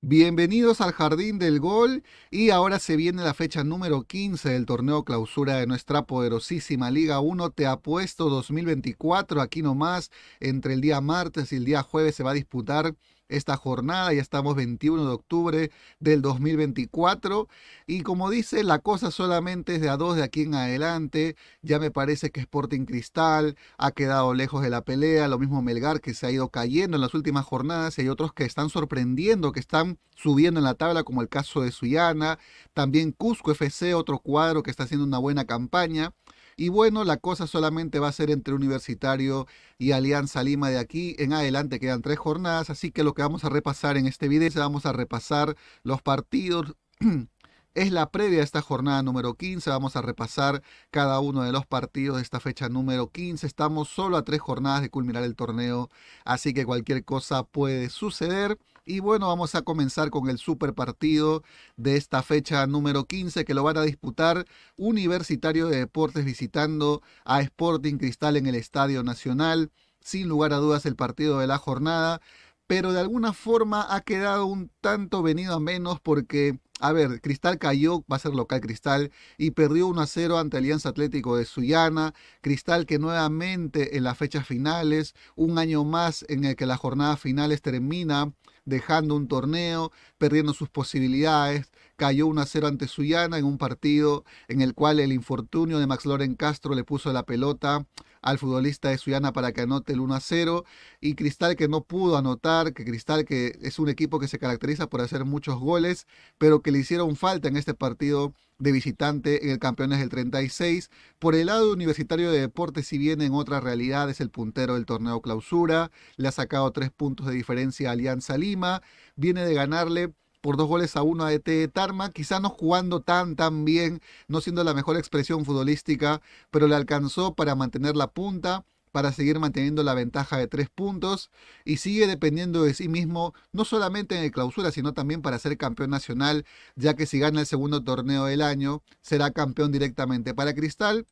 Bienvenidos al Jardín del Gol y ahora se viene la fecha número 15 del torneo clausura de nuestra poderosísima Liga 1 Te Apuesto 2024. Aquí nomás, entre el día martes y el día jueves se va a disputar esta jornada. Ya estamos 21 de octubre del 2024 y como dice, la cosa solamente es de a dos de aquí en adelante. Ya me parece que Sporting Cristal ha quedado lejos de la pelea, lo mismo Melgar que se ha ido cayendo en las últimas jornadas y hay otros que están sorprendiendo, que están subiendo en la tabla como el caso de Suyana, también Cusco FC, otro cuadro que está haciendo una buena campaña. Y bueno, la cosa solamente va a ser entre Universitario y Alianza Lima de aquí en adelante. Quedan tres jornadas, así que lo que vamos a repasar en este video es vamos a repasar los partidos Es la previa a esta jornada número 15. Vamos a repasar cada uno de los partidos de esta fecha número 15. Estamos solo a tres jornadas de culminar el torneo, así que cualquier cosa puede suceder. Y bueno, vamos a comenzar con el super partido de esta fecha número 15 que lo van a disputar Universitario de Deportes visitando a Sporting Cristal en el Estadio Nacional. Sin lugar a dudas el partido de la jornada pero de alguna forma ha quedado un tanto venido a menos porque, a ver, Cristal cayó, va a ser local Cristal, y perdió 1 a 0 ante Alianza Atlético de Sullana. Cristal que nuevamente en las fechas finales, un año más en el que las jornada finales termina dejando un torneo, perdiendo sus posibilidades, cayó 1 a 0 ante Sullana en un partido en el cual el infortunio de Max Loren Castro le puso la pelota al futbolista de Suyana para que anote el 1 0. Y Cristal que no pudo anotar, que Cristal que es un equipo que se caracteriza por hacer muchos goles, pero que le hicieron falta en este partido de visitante en el Campeones del 36. Por el lado universitario de deporte, si bien en otras realidades el puntero del torneo clausura, le ha sacado tres puntos de diferencia a Alianza Lima, viene de ganarle por dos goles a uno a ET de Tarma, quizá no jugando tan tan bien, no siendo la mejor expresión futbolística, pero le alcanzó para mantener la punta, para seguir manteniendo la ventaja de tres puntos y sigue dependiendo de sí mismo, no solamente en el clausura, sino también para ser campeón nacional, ya que si gana el segundo torneo del año, será campeón directamente. Para Cristal,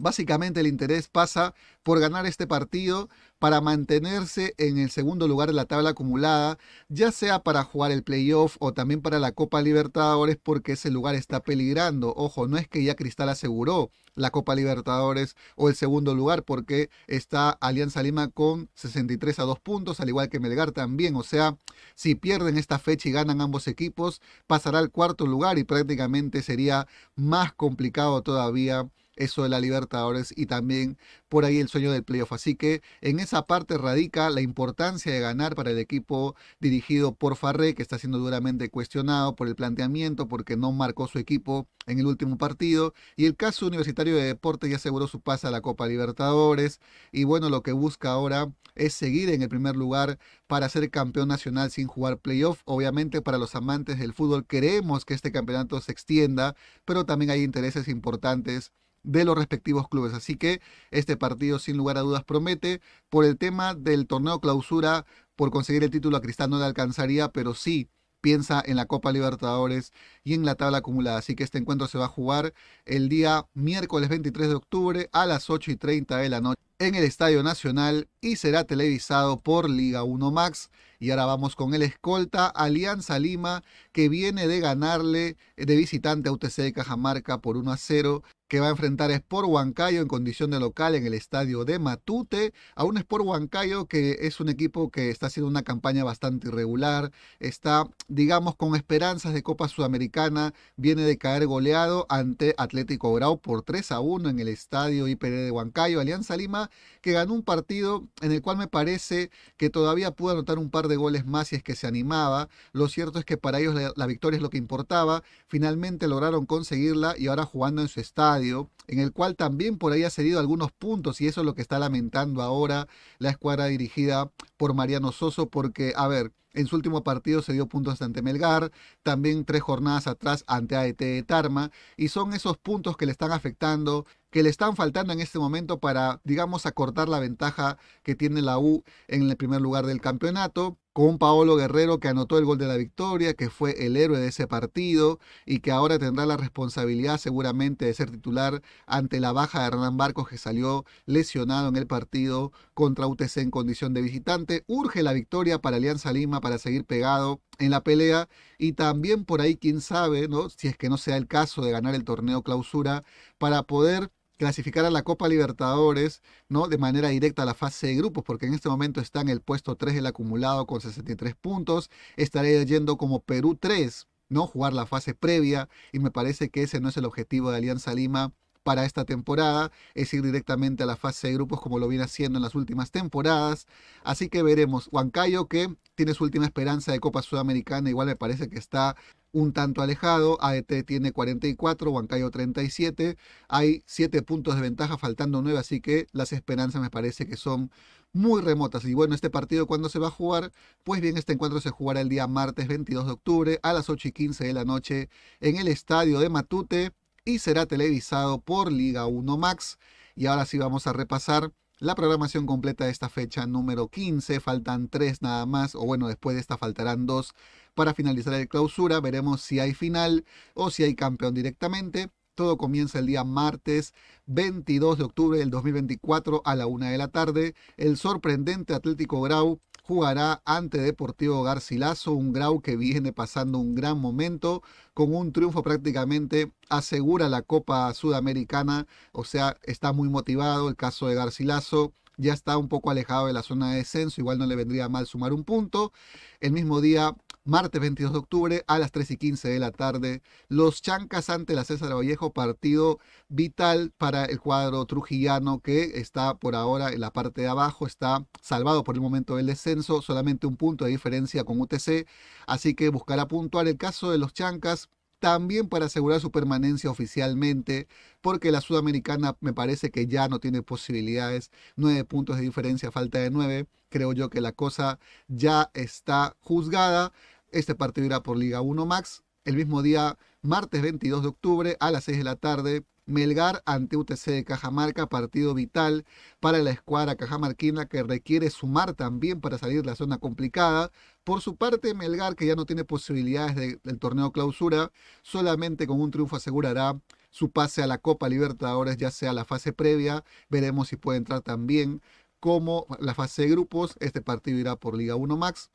Básicamente el interés pasa por ganar este partido para mantenerse en el segundo lugar de la tabla acumulada, ya sea para jugar el playoff o también para la Copa Libertadores porque ese lugar está peligrando. Ojo, no es que ya Cristal aseguró la Copa Libertadores o el segundo lugar porque está Alianza Lima con 63 a 2 puntos, al igual que Melgar también. O sea, si pierden esta fecha y ganan ambos equipos, pasará al cuarto lugar y prácticamente sería más complicado todavía eso de la Libertadores y también por ahí el sueño del playoff. Así que en esa parte radica la importancia de ganar para el equipo dirigido por Farré, que está siendo duramente cuestionado por el planteamiento, porque no marcó su equipo en el último partido. Y el caso universitario de Deportes ya aseguró su pase a la Copa Libertadores. Y bueno, lo que busca ahora es seguir en el primer lugar para ser campeón nacional sin jugar playoff. Obviamente para los amantes del fútbol queremos que este campeonato se extienda, pero también hay intereses importantes de los respectivos clubes. Así que este partido sin lugar a dudas promete. Por el tema del torneo clausura, por conseguir el título a Cristal no le alcanzaría, pero sí piensa en la Copa Libertadores y en la tabla acumulada. Así que este encuentro se va a jugar el día miércoles 23 de octubre a las 8 y 30 de la noche en el Estadio Nacional y será televisado por Liga 1 Max. Y ahora vamos con el escolta Alianza Lima que viene de ganarle de visitante a UTC de Cajamarca por 1 a 0 que va a enfrentar a Sport Huancayo en condición de local en el estadio de Matute, a un Sport Huancayo que es un equipo que está haciendo una campaña bastante irregular, está, digamos, con esperanzas de Copa Sudamericana, viene de caer goleado ante Atlético Grau por 3 a 1 en el estadio IPD de Huancayo, Alianza Lima, que ganó un partido en el cual me parece que todavía pudo anotar un par de goles más si es que se animaba, lo cierto es que para ellos la victoria es lo que importaba, finalmente lograron conseguirla y ahora jugando en su estadio, en el cual también por ahí ha cedido algunos puntos y eso es lo que está lamentando ahora la escuadra dirigida por Mariano Soso, porque, a ver, en su último partido se dio puntos ante Melgar, también tres jornadas atrás ante AET de Tarma, y son esos puntos que le están afectando, que le están faltando en este momento para, digamos, acortar la ventaja que tiene la U en el primer lugar del campeonato con Paolo Guerrero que anotó el gol de la victoria, que fue el héroe de ese partido y que ahora tendrá la responsabilidad seguramente de ser titular ante la baja de Hernán Barcos que salió lesionado en el partido contra UTC en condición de visitante. Urge la victoria para Alianza Lima para seguir pegado en la pelea y también por ahí quién sabe, ¿no? si es que no sea el caso de ganar el torneo clausura para poder clasificar a la Copa Libertadores, ¿no? De manera directa a la fase de grupos, porque en este momento está en el puesto 3 el acumulado con 63 puntos. estaré yendo como Perú 3, ¿no? Jugar la fase previa y me parece que ese no es el objetivo de Alianza Lima para esta temporada, es ir directamente a la fase de grupos como lo viene haciendo en las últimas temporadas. Así que veremos. Huancayo que tiene su última esperanza de Copa Sudamericana, igual me parece que está un tanto alejado, AET tiene 44, Huancayo 37, hay 7 puntos de ventaja, faltando 9, así que las esperanzas me parece que son muy remotas. Y bueno, este partido cuando se va a jugar, pues bien, este encuentro se jugará el día martes 22 de octubre a las 8 y 15 de la noche en el estadio de Matute y será televisado por Liga 1 Max. Y ahora sí vamos a repasar la programación completa de esta fecha número 15. Faltan tres nada más, o bueno, después de esta faltarán dos para finalizar el clausura. Veremos si hay final o si hay campeón directamente. Todo comienza el día martes 22 de octubre del 2024 a la una de la tarde. El sorprendente Atlético Grau jugará ante Deportivo Garcilaso, un Grau que viene pasando un gran momento, con un triunfo prácticamente asegura la Copa Sudamericana, o sea, está muy motivado el caso de Garcilaso, ya está un poco alejado de la zona de descenso, igual no le vendría mal sumar un punto. El mismo día martes 22 de octubre a las 3 y 15 de la tarde. Los Chancas ante la César Vallejo, partido vital para el cuadro trujillano que está por ahora en la parte de abajo, está salvado por el momento del descenso, solamente un punto de diferencia con UTC, así que buscará puntuar el caso de los Chancas también para asegurar su permanencia oficialmente, porque la sudamericana me parece que ya no tiene posibilidades, nueve puntos de diferencia, falta de nueve, creo yo que la cosa ya está juzgada, este partido irá por Liga 1 Max, el mismo día, martes 22 de octubre a las 6 de la tarde, Melgar ante UTC de Cajamarca, partido vital para la escuadra cajamarquina que requiere sumar también para salir de la zona complicada. Por su parte, Melgar, que ya no tiene posibilidades del torneo clausura, solamente con un triunfo asegurará su pase a la Copa Libertadores, ya sea la fase previa. Veremos si puede entrar también como la fase de grupos. Este partido irá por Liga 1 Max.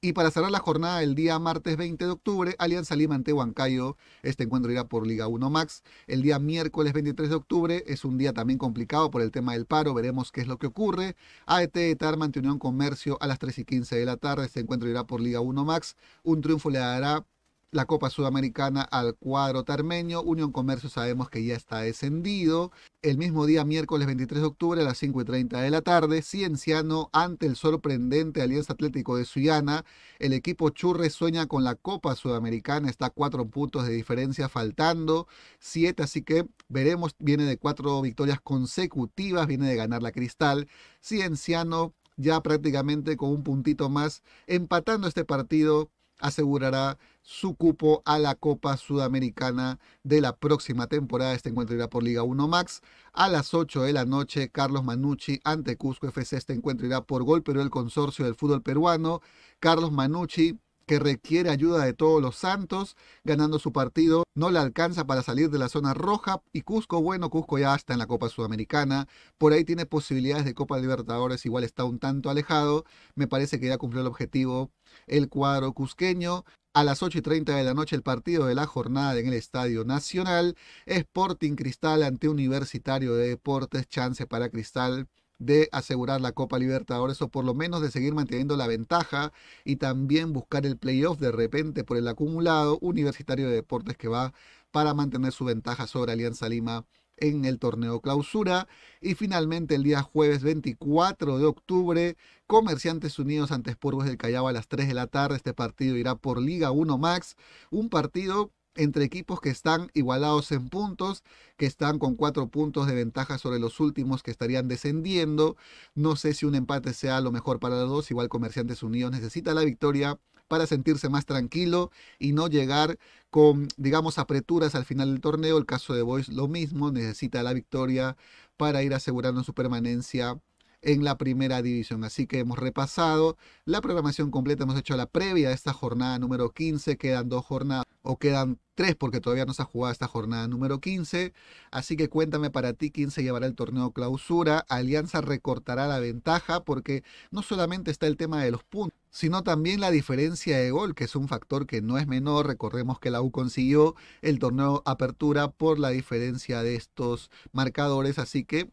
Y para cerrar la jornada el día martes 20 de octubre, Alianza Lima ante Huancayo. Este encuentro irá por Liga 1 Max. El día miércoles 23 de octubre es un día también complicado por el tema del paro. Veremos qué es lo que ocurre. AET Tarma ante Comercio a las 3 y 15 de la tarde. Este encuentro irá por Liga 1 Max. Un triunfo le dará la Copa Sudamericana al cuadro tarmeño. Unión Comercio sabemos que ya está descendido. El mismo día, miércoles 23 de octubre a las 5 de la tarde, Cienciano ante el sorprendente Alianza Atlético de Suyana. El equipo Churre sueña con la Copa Sudamericana, está a cuatro puntos de diferencia faltando, siete, así que veremos, viene de cuatro victorias consecutivas, viene de ganar la Cristal. Cienciano ya prácticamente con un puntito más, empatando este partido, asegurará su cupo a la Copa Sudamericana de la próxima temporada. Este encuentro irá por Liga 1 Max. A las 8 de la noche, Carlos Manucci ante Cusco FC. Este encuentro irá por Gol pero el consorcio del fútbol peruano. Carlos Manucci que requiere ayuda de todos los santos, ganando su partido, no le alcanza para salir de la zona roja y Cusco, bueno, Cusco ya está en la Copa Sudamericana, por ahí tiene posibilidades de Copa Libertadores, igual está un tanto alejado, me parece que ya cumplió el objetivo el cuadro cusqueño. A las 8 y 30 de la noche el partido de la jornada en el Estadio Nacional, Sporting Cristal ante Universitario de Deportes, chance para Cristal de asegurar la Copa Libertadores o por lo menos de seguir manteniendo la ventaja y también buscar el playoff de repente por el acumulado universitario de deportes que va para mantener su ventaja sobre Alianza Lima en el torneo clausura. Y finalmente el día jueves 24 de octubre, Comerciantes Unidos ante Spurgos del Callao a las 3 de la tarde. Este partido irá por Liga 1 Max. Un partido entre equipos que están igualados en puntos, que están con cuatro puntos de ventaja sobre los últimos que estarían descendiendo. No sé si un empate sea lo mejor para los dos, igual Comerciantes Unidos necesita la victoria para sentirse más tranquilo y no llegar con, digamos, apreturas al final del torneo. El caso de Boys lo mismo, necesita la victoria para ir asegurando su permanencia en la primera división. Así que hemos repasado la programación completa, hemos hecho la previa de esta jornada número 15, quedan dos jornadas o quedan 3 porque todavía no se ha jugado esta jornada número 15. Así que cuéntame para ti quién se llevará el torneo clausura. Alianza recortará la ventaja porque no solamente está el tema de los puntos, sino también la diferencia de gol, que es un factor que no es menor. Recordemos que la U consiguió el torneo apertura por la diferencia de estos marcadores. Así que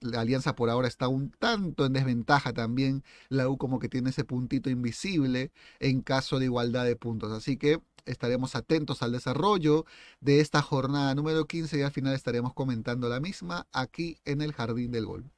la Alianza por ahora está un tanto en desventaja también. La U como que tiene ese puntito invisible en caso de igualdad de puntos. Así que estaremos atentos al desarrollo de esta jornada número 15 y al final estaremos comentando la misma aquí en el Jardín del Gol.